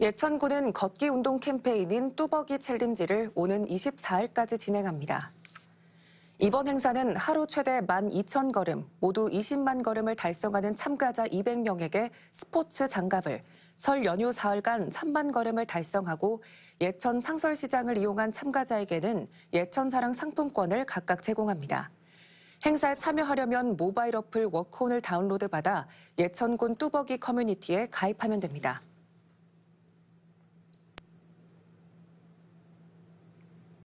예천군은 걷기 운동 캠페인인 뚜벅이 챌린지를 오는 24일까지 진행합니다. 이번 행사는 하루 최대 12,000걸음, 모두 20만 걸음을 달성하는 참가자 200명에게 스포츠 장갑을, 설 연휴 사흘간 3만 걸음을 달성하고 예천 상설시장을 이용한 참가자에게는 예천사랑 상품권을 각각 제공합니다. 행사에 참여하려면 모바일 어플 워크온을 다운로드 받아 예천군 뚜벅이 커뮤니티에 가입하면 됩니다.